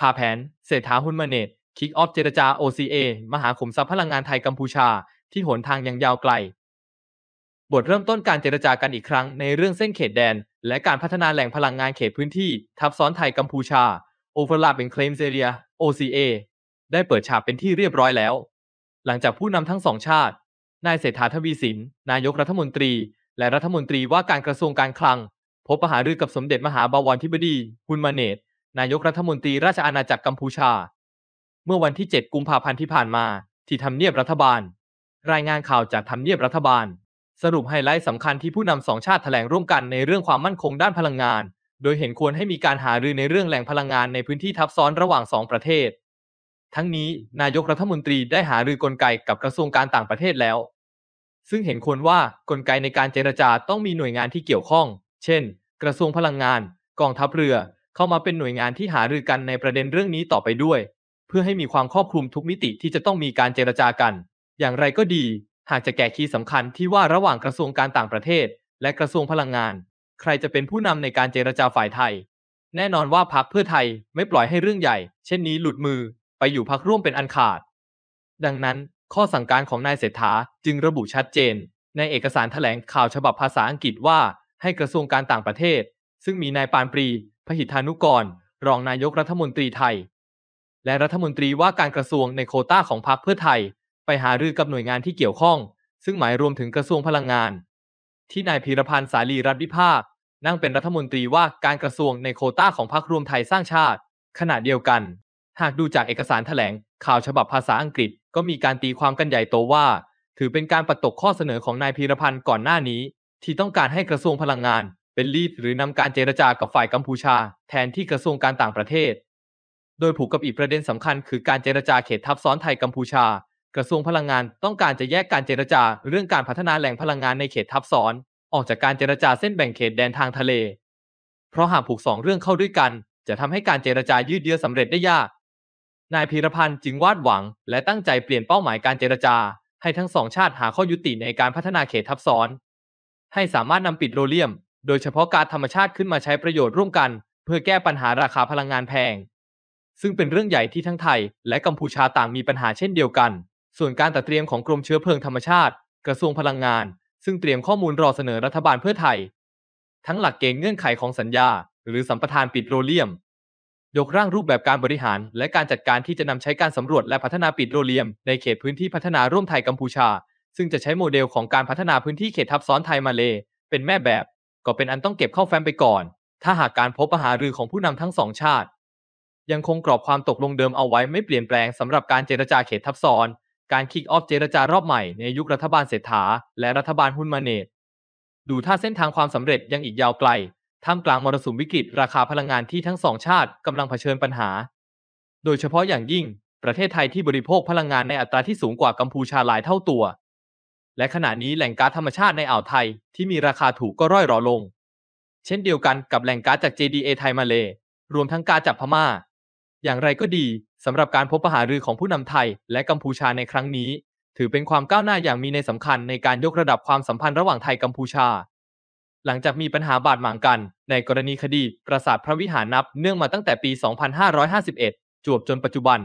พาแผนเศรษฐาหุ้นมาเนต คิกออฟเจรจา OCA มหาขุมทรัพย์พลังงานไทยกัมพูชา ที่หนทางยังยาวไกล บทเริ่มต้นการเจรจากันอีกครั้งในเรื่องเส้นเขตแดน และการพัฒนาแหล่งพลังงานเขตพื้นที่ทับซ้อนไทยกัมพูชา Overlapping Claims Area OCA ได้เปิดฉากเป็นที่เรียบร้อยแล้ว หลังจากผู้นำทั้งสองชาติ นายเศรษฐาทวีสิน นายกรัฐมนตรีและรัฐมนตรีว่าการกระทรวงการคลัง พบปะหารือกับสมเด็จมหาบาวรธิบดีฮุนมาเนตนายกรัฐมนตรีราชอาณาจักรกัมพูชา เมื่อวันที่ 7 กุมภาพันธ์ที่ผ่านมา ที่ทำเนียบรัฐบาล รายงานข่าวจากทำเนียบรัฐบาล สรุปไฮไลท์สำคัญที่ผู้นำสองชาติแถลงร่วมกันในเรื่องความมั่นคงด้านพลังงาน โดยเห็นควรให้มีการหารือในเรื่องแหล่งพลังงานในพื้นที่ทับซ้อนระหว่างสองประเทศ ทั้งนี้ นายกรัฐมนตรีได้หารือกลไกกับกระทรวงการต่างประเทศแล้ว ซึ่งเห็นควรว่ากลไกในการเจรจาต้องมีหน่วยงานที่เกี่ยวข้อง เช่น กระทรวงพลังงาน กองทัพเรือเข้ามาเป็นหน่วยงานที่หารือกันในประเด็นเรื่องนี้ต่อไปด้วย เพื่อให้มีความครอบคลุมทุกมิติที่จะต้องมีการเจรจากัน อย่างไรก็ดี หากจะแก้คีย์สำคัญที่ว่าระหว่างกระทรวงการต่างประเทศ และกระทรวงพลังงาน ใครจะเป็นผู้นำในการเจรจาฝ่ายไทย แน่นอนว่าพรรคเพื่อไทยไม่ปล่อยให้เรื่องใหญ่ เช่นนี้หลุดมือไปอยู่พรรคร่วมเป็นอันขาด ดังนั้น ข้อสั่งการของนายเศรษฐาจึงระบุชัดเจน ในเอกสารถแถลงข่าวฉบับภาษาอังกฤษว่า ให้กระทรวงการต่างประเทศ ซึ่งมีนายปานปรีพหิทธานุกรรองนายกรัฐมนตรีไทย และรัฐมนตรีว่าการกระทรวงในโคต้าของพรรคเพื่อไทย ไปหารือกับหน่วยงานที่เกี่ยวข้อง ซึ่งหมายรวมถึงกระทรวงพลังงาน ที่นายพีรพันธ์สาลีรัฐวิภาค นั่งเป็นรัฐมนตรีว่าการกระทรวงในโคต้าของพรรครวมไทยสร้างชาติ ขณะเดียวกัน หากดูจากเอกสารแถลง ข่าวฉบับภาษาอังกฤษก็มีการตีความกันใหญ่โตว่า ถือเป็นการปัดตกข้อเสนอของนายพีรพันธ์ก่อนหน้านี้ ที่ต้องการให้กระทรวงพลังงานเป็นลีดหรือนำการเจรจากับฝ่ายกัมพูชา แทนที่กระทรวงการต่างประเทศ โดยผูกกับอีกประเด็นสำคัญคือการเจรจาเขตทับซ้อนไทยกัมพูชา กระทรวงพลังงานต้องการจะแยกการเจรจาเรื่องการพัฒนาแหล่งพลังงานในเขตทับซ้อน ออกจากการเจรจาเส้นแบ่งเขตแดนทางทะเล เพราะหากผูกสองเรื่องเข้าด้วยกัน จะทำให้การเจรจายืดเยื้อสำเร็จได้ยาก นายพีรพันธ์จึงวาดหวังและตั้งใจเปลี่ยนเป้าหมายการเจรจา ให้ทั้งสองชาติหาข้อยุติในการพัฒนาเขตทับซ้อน ให้สามารถนำปิดโรเลียมโดยเฉพาะการธรรมชาติขึ้นมาใช้ประโยชน์ร่วมกัน เพื่อแก้ปัญหาราคาพลังงานแพง ซึ่งเป็นเรื่องใหญ่ที่ทั้งไทย และกัมพูชาต่างมีปัญหาเช่นเดียวกัน ส่วนการตัดเตรียมของกรมเชื้อเพลิงธรรมชาติกระทรวงพลังงาน ซึ่งเตรียมข้อมูลรอเสนอรัฐบาลเพื่อไทย ทั้งหลักเกณฑ์เงื่อนไขของสัญญา หรือสัมปทานปิโตรเลียม ยกร่างรูปแบบการบริหาร และการจัดการที่จะนำใช้การสำรวจและพัฒนาปิโตรเลียมในเขตพื้นที่พัฒนาร่วมไทยกัมพูชา ซึ่งจะใช้โมเดลของการพัฒนาพื้นที่เขตทับซ้อนไทยมาเล เป็นแม่แบบก็เป็นอันต้องเก็บเข้าแฟ้มไปก่อน ถ้าหากการพบปะหารือของผู้นำทั้งสองชาติ ยังคงกรอบความตกลงเดิมเอาไว้ไม่เปลี่ยนแปลงสำหรับการเจรจาเขตทับซ้อน การคิกออฟเจรจารอบใหม่ในยุครัฐบาลเศรษฐาและรัฐบาลหุ้นมาเนตดูท่าเส้นทางความสำเร็จยังอีกยาวไกล ท่ามกลางมรสุมวิกฤตราคาพลังงานที่ทั้งสองชาติกำลังเผชิญปัญหา โดยเฉพาะอย่างยิ่ง ประเทศไทยที่บริโภคพลังงานในอัตราที่สูงกว่ากัมพูชาหลายเท่าตัวและขณะนี้แหล่งก๊าซธรรมชาติในอ่าวไทยที่มีราคาถูกก็ร่อยรอลง เช่นเดียวกันกับแหล่งก๊าซจาก JDA ไทยมาเลรวมทั้งก๊าซจากพม่า อย่างไรก็ดีสำหรับการพบปะหารือของผู้นำไทยและกัมพูชาในครั้งนี้ ถือเป็นความก้าวหน้าอย่างมีในสำคัญในการยกระดับความสัมพันธ์ระหว่างไทยกัมพูชา หลังจากมีปัญหาบาดหมางกัน ในกรณีคดีปราสาทพระวิหารนับเนื่องมาตั้งแต่ปี 2551 จวบจนปัจจุบัน